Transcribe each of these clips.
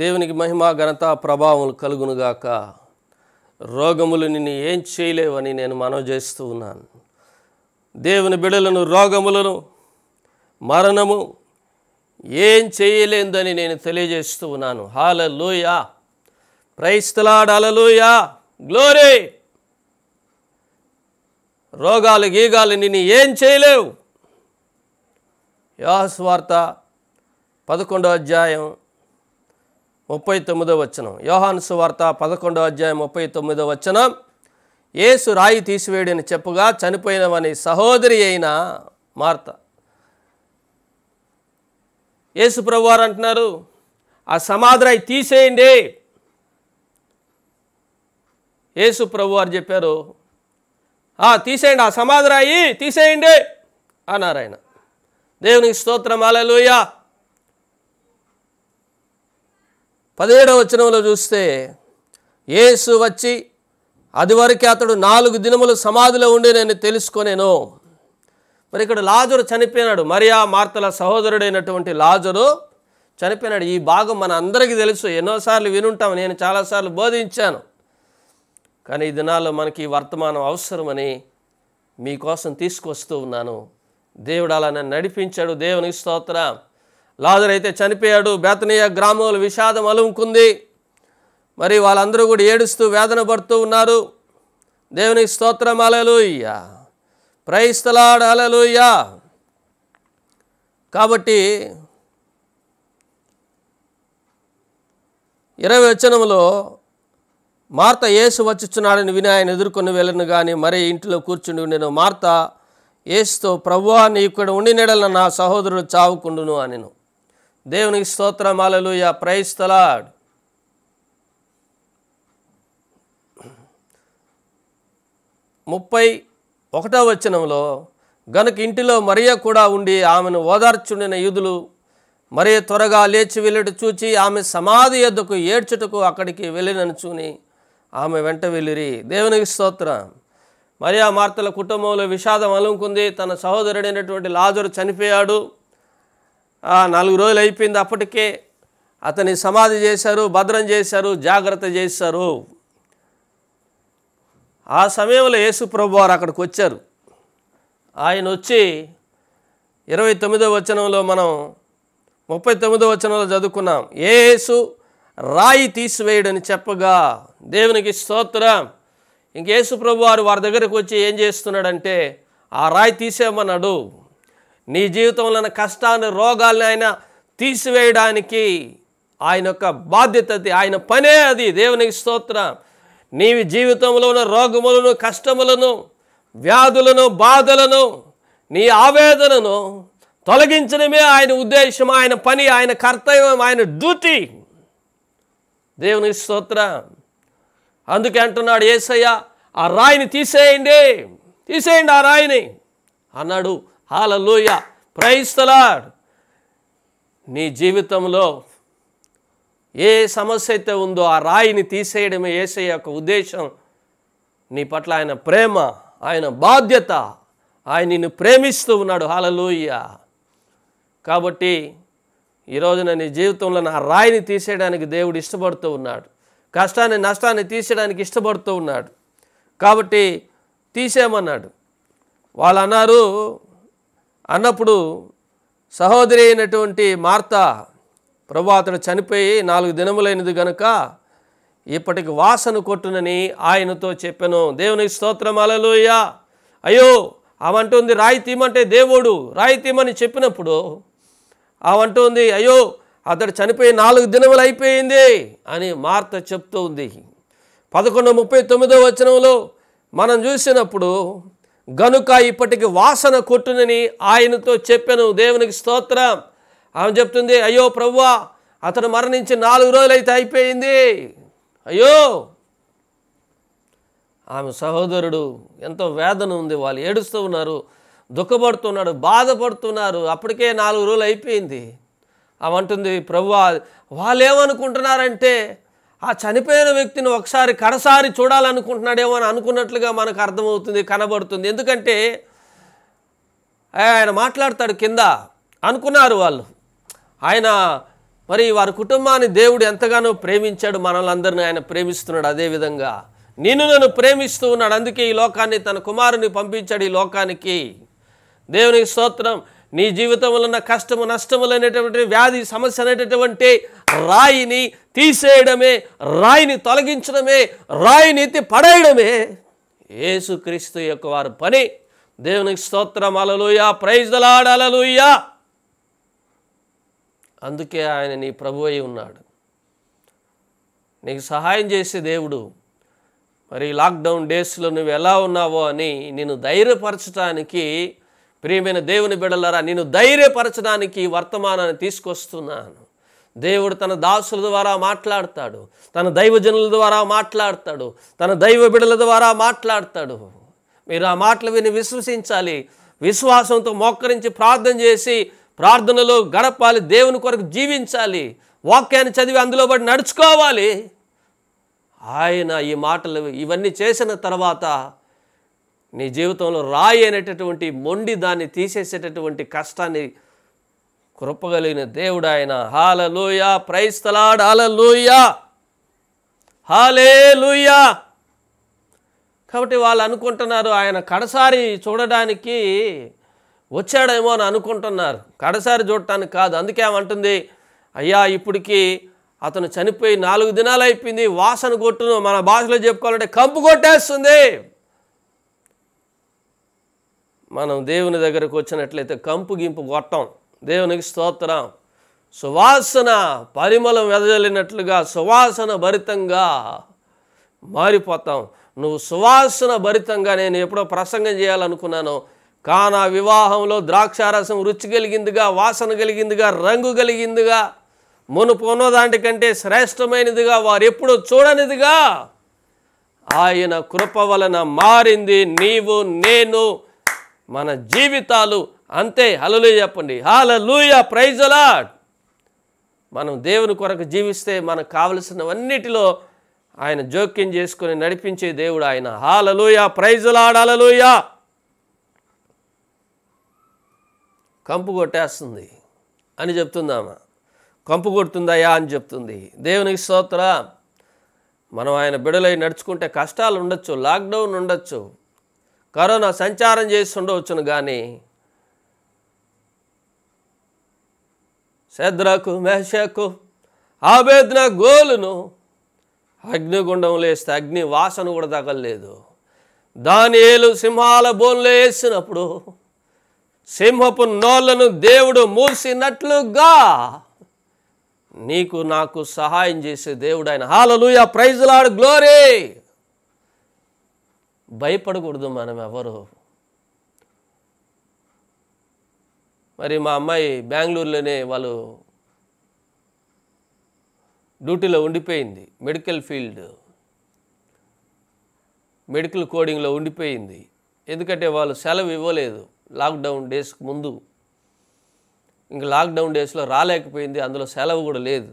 దేవునికి మహిమ ఘనత ప్రభావం కలుగునుగాక రోగములు నిన్ను ఏం చేయలేవని నేను మనవి చేస్తూ ఉన్నాను దేవుని బిడలను రోగములను మరణము ఏం చేయలేదని నేను తెలియజేస్తూ ఉన్నాను హాలలోయా ప్రైస్తలాడ్ అలలోయా గ్లోరీ రోగాలు గీగాలు నిన్ను ఏం చేయలేవు వార్త పదకొండో అధ్యాయం ముప్పై తొమ్మిదో వచనం యోహాన్సు వార్త పదకొండో అధ్యాయం ముప్పై తొమ్మిదో వచనం ఏసు రాయి తీసివేయడని చెప్పుగా చనిపోయినవని సహోదరి అయిన మార్త యేసు ప్రభువారు అంటున్నారు ఆ సమాధి తీసేయండి యేసు వారు చెప్పారు తీసేయండి ఆ సమాధి తీసేయండి అన్నారు ఆయన దేవునికి స్తోత్రం అలలోయ పదిహేడవ వచనంలో చూస్తే యేసు వచ్చి అది వరకే అతడు నాలుగు దినములు సమాధిలో ఉండి నేను తెలుసుకొనేను మరి ఇక్కడ లాజరు చనిపోయినాడు మరియా మార్తల సహోదరుడైనటువంటి లాజరు చనిపోయినాడు ఈ భాగం మన అందరికీ తెలుసు ఎన్నోసార్లు వినుంటాం నేను చాలాసార్లు బోధించాను కానీ ఈ దినాల్లో మనకి వర్తమానం అవసరమని మీకోసం తీసుకొస్తూ ఉన్నాను దేవుడు అలా నన్ను నడిపించాడు దేవునికి స్తోత్రం అయితే చనిపోయాడు బేతనీయ గ్రామంలో విషాదం అలుముకుంది మరి వాళ్ళందరూ కూడా ఏడుస్తూ వేదన పడుతూ ఉన్నారు దేవునికి స్తోత్రం అలలుయ్యా ప్రైస్తలాడ్ అలలుయ్యా కాబట్టి ఇరవై వచనంలో మార్త ఏసు వచ్చుచున్నాడని విని ఆయన ఎదుర్కొని వెళ్ళను కానీ మరే ఇంటిలో కూర్చుని నేను మార్త ఏసుతో ప్రభువా నీ ఇక్కడ ఉండి నెడల నా సహోదరుడు చావుకుండును అనిను దేవునికి స్తోత్రం అలలుయ ప్రైస్తలాడ్ ముప్పై ఒకటో వచనంలో గనుక ఇంటిలో మరియ కూడా ఉండి ఆమెను ఓదార్చుండిన యుధులు మరీ త్వరగా లేచి వెళ్ళటం చూచి ఆమె సమాధి ఎద్దుకు ఏడ్చుటకు అక్కడికి వెళ్ళినను చూని ఆమె వెంట వెళ్ళిరి దేవునికి స్తోత్రం మరియా మార్తల కుటుంబంలో విషాదం అలుముకుంది తన సహోదరుడైనటువంటి లాజరు చనిపోయాడు నాలుగు రోజులు అయిపోయింది అప్పటికే అతని సమాధి చేశారు భద్రం చేశారు జాగ్రత్త చేశారు ఆ సమయంలో యేసు ప్రభు వారు అక్కడికి వచ్చారు ఆయన వచ్చి ఇరవై తొమ్మిదో వచనంలో మనం ముప్పై తొమ్మిదో వచనంలో చదువుకున్నాం ఏసు రాయి తీసివేయడని చెప్పగా దేవునికి స్తోత్రం ఇంకేసు ప్రభు వారు వారి దగ్గరకు వచ్చి ఏం చేస్తున్నాడంటే ఆ రాయి తీసేయమన్నాడు నీ జీవితంలో కష్టాన్ని రోగాల్ని ఆయన తీసివేయడానికి ఆయన యొక్క బాధ్యత ఆయన పనే అది దేవునికి స్తోత్ర నీ జీవితంలో ఉన్న రోగములను కష్టములను వ్యాధులను బాధలను నీ ఆవేదనను తొలగించడమే ఆయన ఉద్దేశం ఆయన పని ఆయన కర్తవ్యం ఆయన డ్యూటీ దేవుని స్తోత్ర అందుకే అంటున్నాడు ఏసయ్య ఆ రాయిని తీసేయండి తీసేయండి ఆ రాయిని అన్నాడు హాలలోయ ప్రైస్తలాడ్ నీ జీవితంలో ఏ సమస్య అయితే ఉందో ఆ రాయిని తీసేయడమే ఏసే యొక్క ఉద్దేశం నీ పట్ల ఆయన ప్రేమ ఆయన బాధ్యత ఆయన నిన్ను ప్రేమిస్తూ ఉన్నాడు హాలలోయ కాబట్టి ఈరోజున నీ జీవితంలో నా రాయిని తీసేయడానికి దేవుడు ఇష్టపడుతూ ఉన్నాడు కష్టాన్ని నష్టాన్ని తీసేయడానికి ఇష్టపడుతూ ఉన్నాడు కాబట్టి తీసేయమన్నాడు వాళ్ళు అన్నారు అన్నప్పుడు సహోదరి అయినటువంటి మార్త ప్రభు అతడు చనిపోయి నాలుగు దినములైనది గనుక ఇప్పటికి వాసన కొట్టునని ఆయనతో చెప్పాను దేవునికి స్తోత్రం అలలోయ అయ్యో అవంటుంది రాయి తీమంటే దేవుడు రాయి తీమని చెప్పినప్పుడు అవంటుంది అయ్యో అతడు చనిపోయి నాలుగు దినములు అయిపోయింది అని మార్త చెప్తూ ఉంది పదకొండు ముప్పై తొమ్మిదో వచనంలో మనం చూసినప్పుడు గనుక ఇప్పటికి వాసన కొట్టునని ఆయనతో చెప్పాను దేవునికి స్తోత్రం ఆమె చెప్తుంది అయ్యో ప్రవ్వా అతను మరణించి నాలుగు రోజులైతే అయిపోయింది అయ్యో ఆమె సహోదరుడు ఎంతో వేదన ఉంది వాళ్ళు ఏడుస్తూ ఉన్నారు దుఃఖపడుతున్నాడు బాధపడుతున్నారు అప్పటికే నాలుగు రోజులు అయిపోయింది ఆమె అంటుంది వాళ్ళు ఏమనుకుంటున్నారంటే ఆ చనిపోయిన వ్యక్తిని ఒకసారి కడసారి చూడాలనుకుంటున్నాడేమో అని అనుకున్నట్లుగా మనకు అర్థమవుతుంది కనబడుతుంది ఎందుకంటే ఆయన మాట్లాడతాడు కింద అనుకున్నారు వాళ్ళు ఆయన మరి వారి కుటుంబాన్ని దేవుడు ఎంతగానో ప్రేమించాడు మనలందరిని ఆయన ప్రేమిస్తున్నాడు అదేవిధంగా నిన్ను నన్ను ప్రేమిస్తూ ఉన్నాడు అందుకే ఈ లోకాన్ని తన కుమారుని పంపించాడు ఈ లోకానికి దేవునికి స్తోత్రం నీ జీవితంలో ఉన్న కష్టము నష్టములు అనేటువంటి వ్యాధి సమస్య అనేటటువంటి రాయిని తీసేయడమే రాయిని తొలగించడమే రాయిని ఎత్తి పడేయడమే యేసుక్రీస్తు యొక్క వారి పని దేవునికి స్తోత్రం అలలుయా ప్రైజ్లాడలలుయా అందుకే ఆయన నీ ప్రభు అయి ఉన్నాడు నీకు సహాయం చేసే దేవుడు మరి లాక్డౌన్ డేస్లో నువ్వు ఎలా ఉన్నావో అని నేను ధైర్యపరచడానికి ప్రియమైన దేవుని బిడలరా నేను ధైర్యపరచడానికి వర్తమానాన్ని తీసుకొస్తున్నాను దేవుడు తన దాసుల ద్వారా మాట్లాడతాడు తన దైవజనుల ద్వారా మాట్లాడతాడు తన దైవ బిడల ద్వారా మాట్లాడతాడు మీరు ఆ మాటలు విని విశ్వసించాలి విశ్వాసంతో మోకరించి ప్రార్థన చేసి ప్రార్థనలో గడపాలి దేవుని కొరకు జీవించాలి వాక్యాన్ని చదివి అందులో బట్టి నడుచుకోవాలి ఆయన ఈ మాటలు ఇవన్నీ చేసిన తర్వాత నీ జీవితంలో రాయి అనేటటువంటి మొండి దాన్ని తీసేసేటటువంటి కష్టాన్ని కృపగలిగిన దేవుడు ఆయన హాలలోయ ప్రైస్తలాడ్ హాలలోయ హాలే లూయా కాబట్టి వాళ్ళు అనుకుంటున్నారు ఆయన కడసారి చూడడానికి వచ్చాడేమో అని అనుకుంటున్నారు కడసారి చూడటానికి కాదు అందుకే ఏమంటుంది అయ్యా ఇప్పటికీ అతను చనిపోయి నాలుగు దినాలు అయిపోయింది వాసన కొట్టును మన భాషలో చెప్పుకోవాలంటే కంపు కొట్టేస్తుంది మనం దేవుని దగ్గరకు వచ్చినట్లయితే కంపు గింపు కొట్టం దేవునికి స్తోత్రం సువాసన పరిమళం వెదజల్లినట్లుగా సువాసన భరితంగా మారిపోతాం నువ్వు సువాసన భరితంగా నేను ఎప్పుడో ప్రసంగం చేయాలనుకున్నాను కానా వివాహంలో ద్రాక్షారసం రుచి కలిగిందిగా వాసన కలిగిందిగా రంగు కలిగిందిగా మునుపు ఉన్నదాంటి కంటే శ్రేష్టమైనదిగా వారు ఎప్పుడు చూడనిదిగా ఆయన కృప వలన మారింది నీవు నేను మన జీవితాలు అంతే హలలు చెప్పండి ప్రైజ్ ప్రైజలా మనం దేవుని కొరకు జీవిస్తే మనకు కావలసినవన్నిటిలో ఆయన జోక్యం చేసుకొని నడిపించే దేవుడు ఆయన హాలలుయ ప్రైజులాడాలలుయ కంపు కొట్టేస్తుంది అని చెప్తుందామా కంపు కొడుతుందయా అని చెప్తుంది దేవునికి స్తోత్ర మనం ఆయన బిడలై నడుచుకుంటే కష్టాలు ఉండొచ్చు లాక్డౌన్ ఉండొచ్చు కరోనా సంచారం చేస్తుండవచ్చును కానీ శద్రకు మహకు ఆవేదన గోలును అగ్నిగుండం లేస్తే అగ్ని వాసన కూడా తగలలేదు దాని ఏలు సింహాల బోన్లో వేసినప్పుడు సింహపు నోళ్లను దేవుడు మూసినట్లుగా నీకు నాకు సహాయం చేసే దేవుడు ఆయన ఆ ప్రైజ్లాడు గ్లోరీ భయపడకూడదు మనం ఎవరు మరి మా అమ్మాయి బెంగళూరులోనే వాళ్ళు డ్యూటీలో ఉండిపోయింది మెడికల్ ఫీల్డ్ మెడికల్ కోడింగ్లో ఉండిపోయింది ఎందుకంటే వాళ్ళు సెలవు ఇవ్వలేదు లాక్డౌన్ డేస్కి ముందు ఇంకా లాక్డౌన్ డేస్లో రాలేకపోయింది అందులో సెలవు కూడా లేదు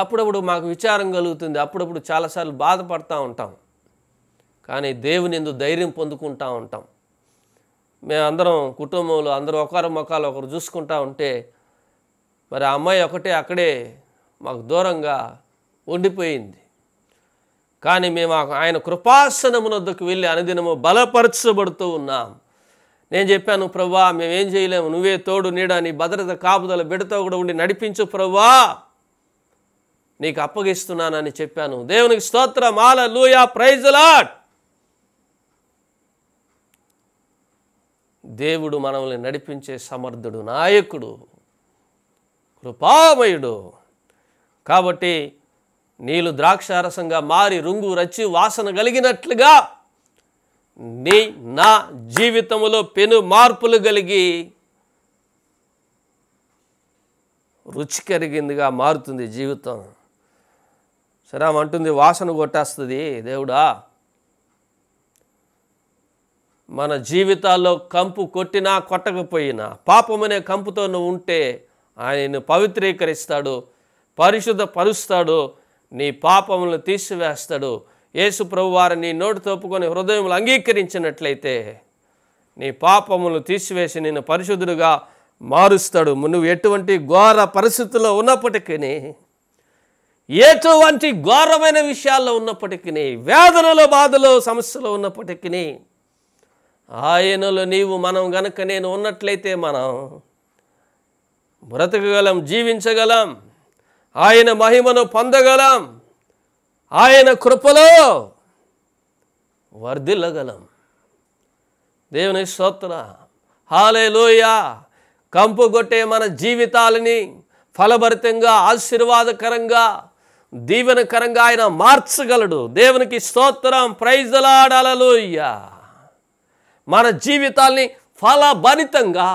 అప్పుడప్పుడు మాకు విచారం కలుగుతుంది అప్పుడప్పుడు చాలాసార్లు బాధపడుతూ ఉంటాం కానీ దేవుని ఎందు ధైర్యం పొందుకుంటూ ఉంటాం మేమందరం కుటుంబంలో అందరూ ఒకరు మొక్కలు ఒకరు చూసుకుంటూ ఉంటే మరి ఆ అమ్మాయి ఒకటే అక్కడే మాకు దూరంగా ఉండిపోయింది కానీ మేము ఆయన కృపాసనమునొద్దకు వెళ్ళి అనుదినము బలపరచబడుతూ ఉన్నాం నేను చెప్పాను ప్రభా మేమేం చేయలేము నువ్వే తోడు నీడ నీ భద్రత కాపుదల బిడతో కూడా ఉండి నడిపించు ప్రభా నీకు అప్పగిస్తున్నానని చెప్పాను దేవునికి స్తోత్రం ఆల లూయా ప్రైజ్ లాట్ దేవుడు మనల్ని నడిపించే సమర్థుడు నాయకుడు కృపామయుడు కాబట్టి నీళ్ళు ద్రాక్షారసంగా మారి రుంగు రచ్చి వాసన కలిగినట్లుగా నీ నా జీవితంలో పెను మార్పులు కలిగి రుచి కరిగిందిగా మారుతుంది జీవితం సరే అంటుంది వాసన కొట్టేస్తుంది దేవుడా మన జీవితాల్లో కంపు కొట్టినా కొట్టకపోయినా పాపమనే కంపుతో నువ్వు ఉంటే ఆయన్ని పవిత్రీకరిస్తాడు పరిశుద్ధపరుస్తాడు నీ పాపములను తీసివేస్తాడు యేసు ప్రభువారు నీ నోటు తోపుకొని హృదయములు అంగీకరించినట్లయితే నీ పాపములు తీసివేసి నేను పరిశుద్ధుడుగా మారుస్తాడు నువ్వు ఎటువంటి ఘోర పరిస్థితుల్లో ఉన్నప్పటికీ ఎటువంటి ఘోరమైన విషయాల్లో ఉన్నప్పటికీ వేదనలో బాధలో సమస్యలో ఉన్నప్పటికీ ఆయనలో నీవు మనం గనుక నేను ఉన్నట్లయితే మనం బ్రతకగలం జీవించగలం ఆయన మహిమను పొందగలం ఆయన కృపలో వర్ధిల్లగలం దేవుని స్తోత్ర హాలే లోయ కంపుగొట్టే మన జీవితాలని ఫలభరితంగా ఆశీర్వాదకరంగా దీవెనకరంగా ఆయన మార్చగలడు దేవునికి స్తోత్రం ప్రైజలాడాలలోయ్యా మన జీవితాల్ని ఫలభరితంగా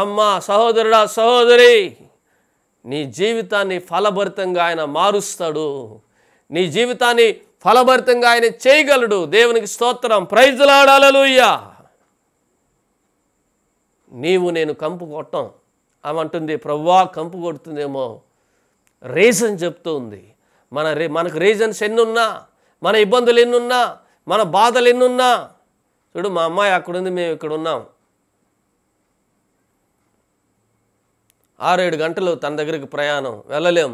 అమ్మ సహోదరుడా సహోదరి నీ జీవితాన్ని ఫలభరితంగా ఆయన మారుస్తాడు నీ జీవితాన్ని ఫలభరితంగా ఆయన చేయగలడు దేవునికి స్తోత్రం ఇయ్యా నీవు నేను కంపు కొట్టం అమంటుంది ప్రవ్వా కంపు కొడుతుందేమో రీజన్ చెప్తూ ఉంది మన రే మనకు రీజన్స్ ఎన్నున్నా మన ఇబ్బందులు ఎన్నున్నా మన బాధలు ఎన్నున్నా ఇప్పుడు మా అమ్మాయి అక్కడుంది మేము ఇక్కడ ఉన్నాం ఆరేడు గంటలు తన దగ్గరికి ప్రయాణం వెళ్ళలేం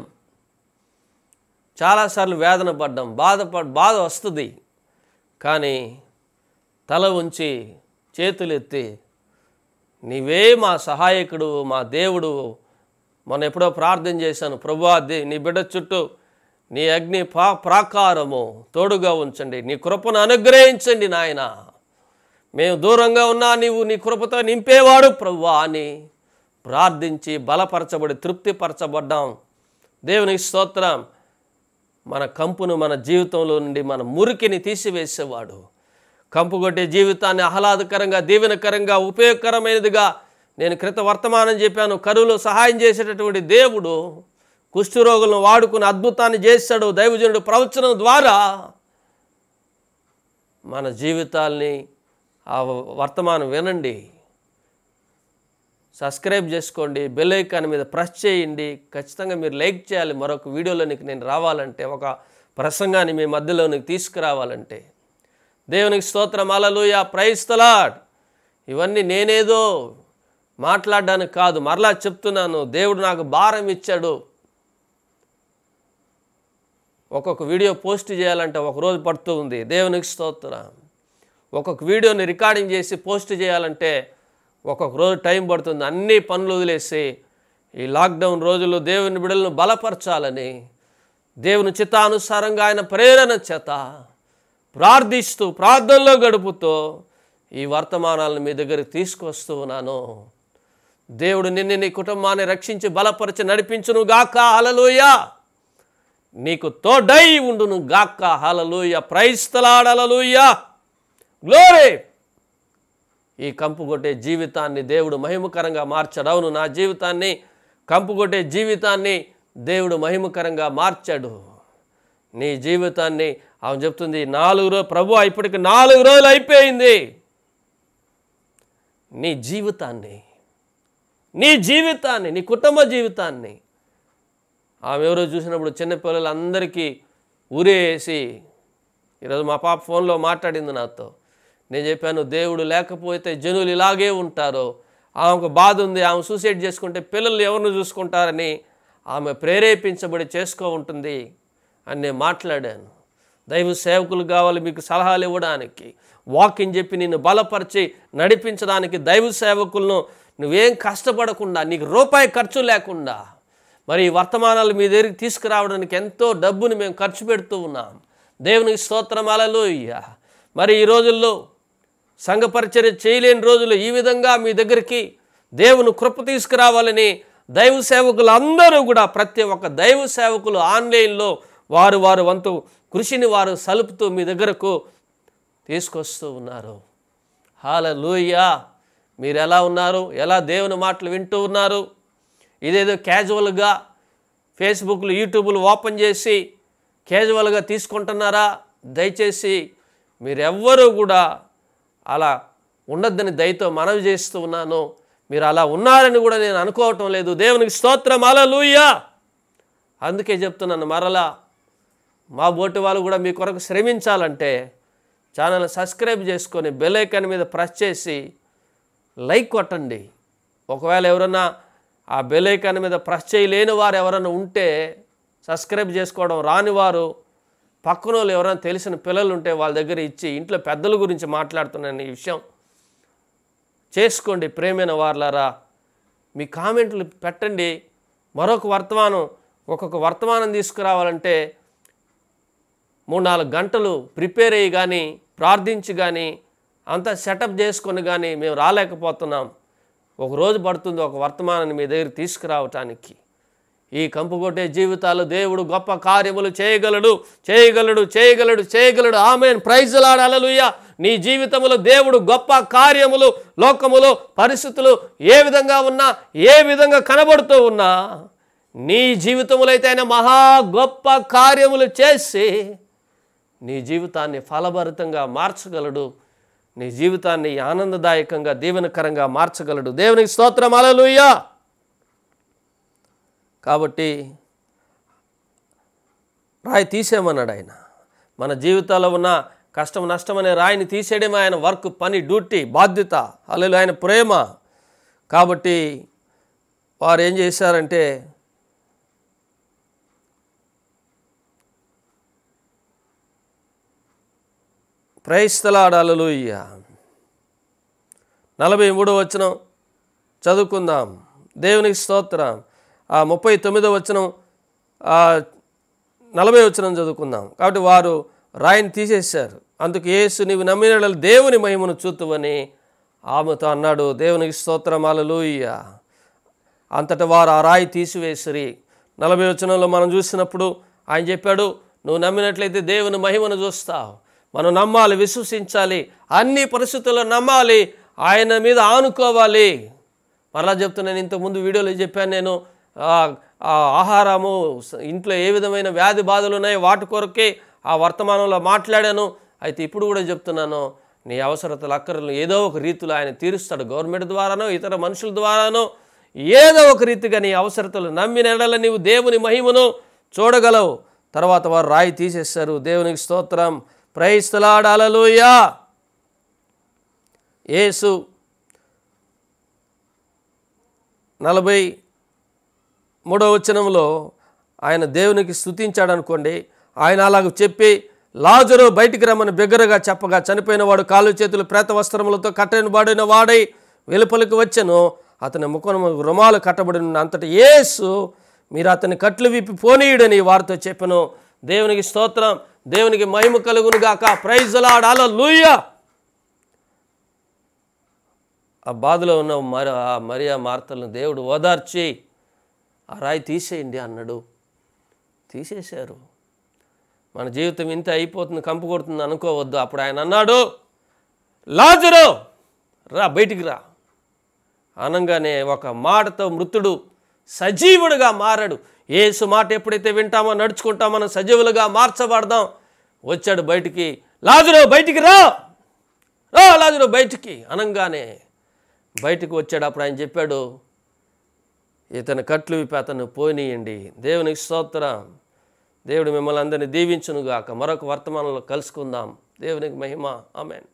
చాలాసార్లు వేదన పడ్డాం బాధపడ్ బాధ వస్తుంది కానీ తల ఉంచి చేతులు ఎత్తి నీవే మా సహాయకుడు మా దేవుడు మనం ఎప్పుడో ప్రార్థన చేశాను అది నీ బిడ్డ చుట్టూ నీ అగ్ని పా ప్రాకారము తోడుగా ఉంచండి నీ కృపను అనుగ్రహించండి నాయన మేము దూరంగా ఉన్నా నీవు నీ కృపతో నింపేవాడు ప్రవ్వా అని ప్రార్థించి బలపరచబడి తృప్తిపరచబడ్డాం దేవునికి స్తోత్రం మన కంపును మన జీవితంలో నుండి మన మురికిని తీసివేసేవాడు కంపు కొట్టే జీవితాన్ని ఆహ్లాదకరంగా దీవెనకరంగా ఉపయోగకరమైనదిగా నేను క్రిత వర్తమానం చెప్పాను కరువులో సహాయం చేసేటటువంటి దేవుడు కుష్ఠరోగులను వాడుకుని అద్భుతాన్ని చేశాడు దైవజనుడు ప్రవచనం ద్వారా మన జీవితాల్ని ఆ వర్తమానం వినండి సబ్స్క్రైబ్ చేసుకోండి బెల్ ఐకాన్ మీద ప్రెస్ చేయండి ఖచ్చితంగా మీరు లైక్ చేయాలి మరొక వీడియోలోనికి నేను రావాలంటే ఒక ప్రసంగాన్ని మీ మధ్యలోనికి తీసుకురావాలంటే దేవునికి స్తోత్రం అలలుయ ప్రయిస్తలాడ్ ఇవన్నీ నేనేదో మాట్లాడడానికి కాదు మరలా చెప్తున్నాను దేవుడు నాకు భారం ఇచ్చాడు ఒక్కొక్క వీడియో పోస్ట్ చేయాలంటే ఒక రోజు పడుతూ ఉంది దేవునికి స్తోత్రం ఒక్కొక్క వీడియోని రికార్డింగ్ చేసి పోస్ట్ చేయాలంటే ఒక్కొక్క రోజు టైం పడుతుంది అన్ని పనులు వదిలేసి ఈ లాక్డౌన్ రోజుల్లో దేవుని బిడలను బలపరచాలని దేవుని చిత్తానుసారంగా ఆయన ప్రేరణ చేత ప్రార్థిస్తూ ప్రార్థనలో గడుపుతూ ఈ వర్తమానాలను మీ దగ్గరికి తీసుకొస్తూ ఉన్నాను దేవుడు నిన్ను నీ కుటుంబాన్ని రక్షించి బలపరిచి నడిపించును గాక హలలోయ నీకు తోడై ఉండును గాక హలలోయ ప్రైస్తలాడలలోయ గ్లోరీ ఈ కంపుగొట్టే జీవితాన్ని దేవుడు మహిమకరంగా మార్చాడు అవును నా జీవితాన్ని కంపుగొట్టే జీవితాన్ని దేవుడు మహిమకరంగా మార్చాడు నీ జీవితాన్ని ఆమె చెప్తుంది నాలుగు రోజు ప్రభు ఇప్పటికి నాలుగు రోజులు అయిపోయింది నీ జీవితాన్ని నీ జీవితాన్ని నీ కుటుంబ జీవితాన్ని ఆమె ఎవరో చూసినప్పుడు చిన్నపిల్లలందరికీ ఊరేసి ఈరోజు మా పాప ఫోన్లో మాట్లాడింది నాతో నేను చెప్పాను దేవుడు లేకపోతే జనులు ఇలాగే ఉంటారు ఆమెకు బాధ ఉంది ఆమె సూసైడ్ చేసుకుంటే పిల్లలు ఎవరిని చూసుకుంటారని ఆమె ప్రేరేపించబడి చేసుకో ఉంటుంది అని నేను మాట్లాడాను దైవ సేవకులు కావాలి మీకు సలహాలు ఇవ్వడానికి వాకింగ్ చెప్పి నిన్ను బలపరిచి నడిపించడానికి దైవ సేవకులను నువ్వేం కష్టపడకుండా నీకు రూపాయి ఖర్చు లేకుండా మరి వర్తమానాలు మీ దగ్గరికి తీసుకురావడానికి ఎంతో డబ్బుని మేము ఖర్చు పెడుతూ ఉన్నాం దేవునికి స్తోత్రమాలలో ఇయ్యా మరి ఈ రోజుల్లో సంఘపరిచర్య చేయలేని రోజులు ఈ విధంగా మీ దగ్గరికి దేవుని కృప తీసుకురావాలని దైవ సేవకులు అందరూ కూడా ప్రతి ఒక్క దైవ సేవకులు ఆన్లైన్లో వారు వారు వంతు కృషిని వారు సలుపుతూ మీ దగ్గరకు తీసుకొస్తూ ఉన్నారు హాల లూయా మీరు ఎలా ఉన్నారు ఎలా దేవుని మాటలు వింటూ ఉన్నారు ఇదేదో క్యాజువల్గా ఫేస్బుక్లు యూట్యూబ్లు ఓపెన్ చేసి క్యాజువల్గా తీసుకుంటున్నారా దయచేసి మీరెవ్వరూ కూడా అలా ఉండొద్దని దయతో మనవి చేస్తూ ఉన్నాను మీరు అలా ఉన్నారని కూడా నేను అనుకోవటం లేదు దేవునికి స్తోత్రం అలలుయ్యా అందుకే చెప్తున్నాను మరలా మా బోటి వాళ్ళు కూడా మీ కొరకు శ్రమించాలంటే ఛానల్ సబ్స్క్రైబ్ చేసుకొని బెల్లైకన్ మీద ప్రెస్ చేసి లైక్ కొట్టండి ఒకవేళ ఎవరన్నా ఆ బెల్లైకన్ మీద ప్రెస్ చేయలేని వారు ఎవరైనా ఉంటే సబ్స్క్రైబ్ చేసుకోవడం రానివారు పక్కన వాళ్ళు ఎవరైనా తెలిసిన పిల్లలు ఉంటే వాళ్ళ దగ్గర ఇచ్చి ఇంట్లో పెద్దల గురించి మాట్లాడుతున్నాను ఈ విషయం చేసుకోండి ప్రేమైన వార్లారా మీ కామెంట్లు పెట్టండి మరొక వర్తమానం ఒక్కొక్క వర్తమానం తీసుకురావాలంటే మూడు నాలుగు గంటలు ప్రిపేర్ అయ్యి కానీ ప్రార్థించి కానీ అంతా సెటప్ చేసుకొని కానీ మేము రాలేకపోతున్నాం ఒక రోజు పడుతుంది ఒక వర్తమానాన్ని మీ దగ్గర తీసుకురావటానికి ఈ కంపుకొట్టే జీవితాలు దేవుడు గొప్ప కార్యములు చేయగలడు చేయగలడు చేయగలడు చేయగలడు ఆమె ప్రైజులాడాలలుయ్య నీ జీవితంలో దేవుడు గొప్ప కార్యములు లోకములు పరిస్థితులు ఏ విధంగా ఉన్నా ఏ విధంగా కనబడుతూ ఉన్నా నీ జీవితంలో అయితే ఆయన మహా గొప్ప కార్యములు చేసి నీ జీవితాన్ని ఫలభరితంగా మార్చగలడు నీ జీవితాన్ని ఆనందదాయకంగా దీవెనకరంగా మార్చగలడు దేవునికి స్తోత్రం అలలుయ్యా కాబట్టి రాయి తీసేయమన్నాడు ఆయన మన జీవితాల్లో ఉన్న కష్టం నష్టం అనే రాయిని తీసేయడమే ఆయన వర్క్ పని డ్యూటీ బాధ్యత అల్లలు ఆయన ప్రేమ కాబట్టి వారు ఏం చేశారంటే ప్రయస్తలాడాలలు ఇయ్య నలభై మూడో వచ్చిన చదువుకుందాం దేవునికి స్తోత్రం ముప్పై తొమ్మిదో వచనం నలభై వచనం చదువుకుందాం కాబట్టి వారు రాయిని తీసేశారు అందుకు యేసు నీవు నమ్మిన దేవుని మహిమను చూతువని ఆమెతో అన్నాడు దేవునికి స్తోత్రమాలలోయ అంతటా వారు ఆ రాయి తీసివేసిరి నలభై వచనంలో మనం చూసినప్పుడు ఆయన చెప్పాడు నువ్వు నమ్మినట్లయితే దేవుని మహిమను చూస్తావు మనం నమ్మాలి విశ్వసించాలి అన్ని పరిస్థితుల్లో నమ్మాలి ఆయన మీద ఆనుకోవాలి మరలా చెప్తున్నాను ఇంతకుముందు వీడియోలో చెప్పాను నేను ఆహారము ఇంట్లో ఏ విధమైన వ్యాధి బాధలు ఉన్నాయో వాటి కొరకే ఆ వర్తమానంలో మాట్లాడాను అయితే ఇప్పుడు కూడా చెప్తున్నాను నీ అవసరతలు అక్కర్లు ఏదో ఒక రీతిలో ఆయన తీరుస్తాడు గవర్నమెంట్ ద్వారానో ఇతర మనుషుల ద్వారానో ఏదో ఒక రీతిగా నీ అవసరతలు నమ్మిన ఎడల నీవు దేవుని మహిమను చూడగలవు తర్వాత వారు రాయి తీసేస్తారు దేవునికి స్తోత్రం ప్రయిస్తలాడాలలోయా యేసు నలభై మూడవ వచనంలో ఆయన దేవునికి స్థుతించాడు అనుకోండి ఆయన అలాగ చెప్పి లాజరు బయటికి రమ్మని బిగ్గరగా చెప్పగా చనిపోయిన వాడు కాళ్ళు చేతులు ప్రేత వస్త్రములతో కట్టని వాడైన వాడై వెలుపలికి వచ్చను అతని ముఖం రుమాలు కట్టబడిన అంతటి ఏసు మీరు అతని కట్లు విప్పి పోనీయుడని వారితో చెప్పను దేవునికి స్తోత్రం దేవునికి మహిమ కలుగును గాక ప్రైజలాడాల లూయ ఆ బాధలో ఉన్న మరి ఆ మరియా మార్తలను దేవుడు ఓదార్చి ఆ రాయి తీసేయండి అన్నాడు తీసేశారు మన జీవితం ఇంత అయిపోతుంది కంపు కొడుతుంది అనుకోవద్దు అప్పుడు ఆయన అన్నాడు లాజరు రా బయటికి రా అనంగానే ఒక మాటతో మృతుడు సజీవుడుగా మారాడు ఏసు మాట ఎప్పుడైతే వింటామో నడుచుకుంటామో మనం సజీవులుగా మార్చబడదాం వచ్చాడు బయటికి లాజరు బయటికి రా రా లాజరు బయటికి అనంగానే బయటికి వచ్చాడు అప్పుడు ఆయన చెప్పాడు ఇతని కట్లు అతను పోనీయండి దేవునికి స్తోత్రం దేవుడు మిమ్మల్ని అందరినీ దీవించునుగాక మరొక వర్తమానంలో కలుసుకుందాం దేవునికి మహిమ ఆమెన్